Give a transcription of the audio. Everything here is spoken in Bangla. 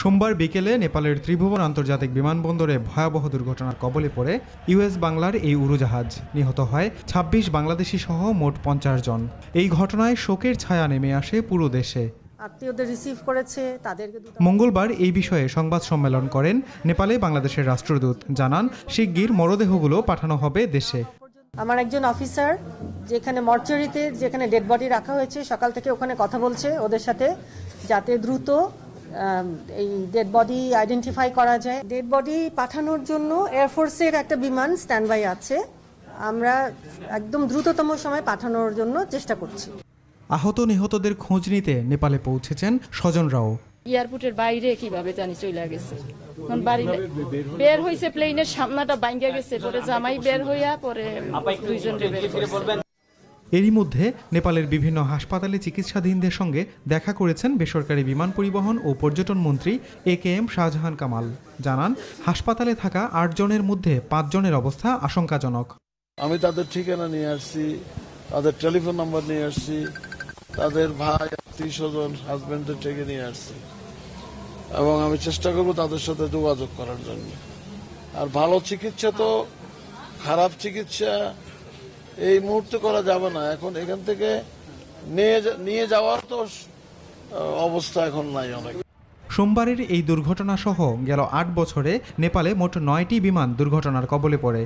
সোমবার বিকেলে নেপালের ত্রিভুবন আন্তর্জাতিক বিমানবন্দরে ভয়াবহ দুর্ঘটনার কবলে পড়ে ইউএস বাংলার এই উড়োজাহাজ নিহত হয় ২৬ বাংলাদেশি সহ মোট পঞ্চাশ জন এই ঘটনায় শোকের ছায়া নেমে আসে পুরো দেশে আত্মীয়দের রিসিভ করেছে মঙ্গলবার এই বিষয়ে সংবাদ সম্মেলন করেন নেপালে বাংলাদেশের রাষ্ট্রদূত জানান শিগগির মরদেহগুলো পাঠানো হবে দেশে আমার একজন অফিসার যেখানে মর্চারিতে যেখানে ডেড বডি রাখা হয়েছে সকাল থেকে ওখানে কথা বলছে ওদের সাথে যাতে দ্রুত এই ডেড বডি আইডেন্টিফাই করা যায় ডেড বডি পাঠানোর জন্য এয়ারফোর্সের একটা বিমান স্ট্যান্ডবাই আছে আমরা একদম দ্রুততম সময় পাঠানোর জন্য চেষ্টা করছি আহত নিহতদের খোঁজ নিতে নেপালে পৌঁছেছেন স্বজনরাও এয়ারপোর্টের বাইরে কিভাবে জানি চলে গেছে বের হয়েছে প্লেনের সামনাটা বাইঙ্গা গেছে পরে জামাই বের হইয়া পরে দুইজন এরই মধ্যে নেপালের বিভিন্ন হাসপাতালে চিকিৎসাধীনদের সঙ্গে দেখা করেছেন বেসরকারি বিমান পরিবহন ও পর্যটন মন্ত্রী এ কে এম শাহজাহান কামাল জানান হাসপাতালে থাকা আটজনের মধ্যে পাঁচজনের অবস্থা আশঙ্কাজনক আমি তাদের ঠিকানা নিয়ে আসছি তাদের টেলিফোন নাম্বার নিয়ে আসছি তাদের ভাই আত্মীয় স্বজন হাজব্যান্ডের থেকে নিয়ে আসছি এবং আমি চেষ্টা করব তাদের সাথে যোগাযোগ করার জন্য আর ভালো চিকিৎসা তো খারাপ চিকিৎসা এই মুহূর্তে করা যাবে না এখন এখান থেকে নিয়ে নিয়ে যাওয়ার তো অবস্থা এখন নাই অনেক সোমবারের এই দুর্ঘটনা সহ গেল আট বছরে নেপালে মোট নয়টি বিমান দুর্ঘটনার কবলে পড়ে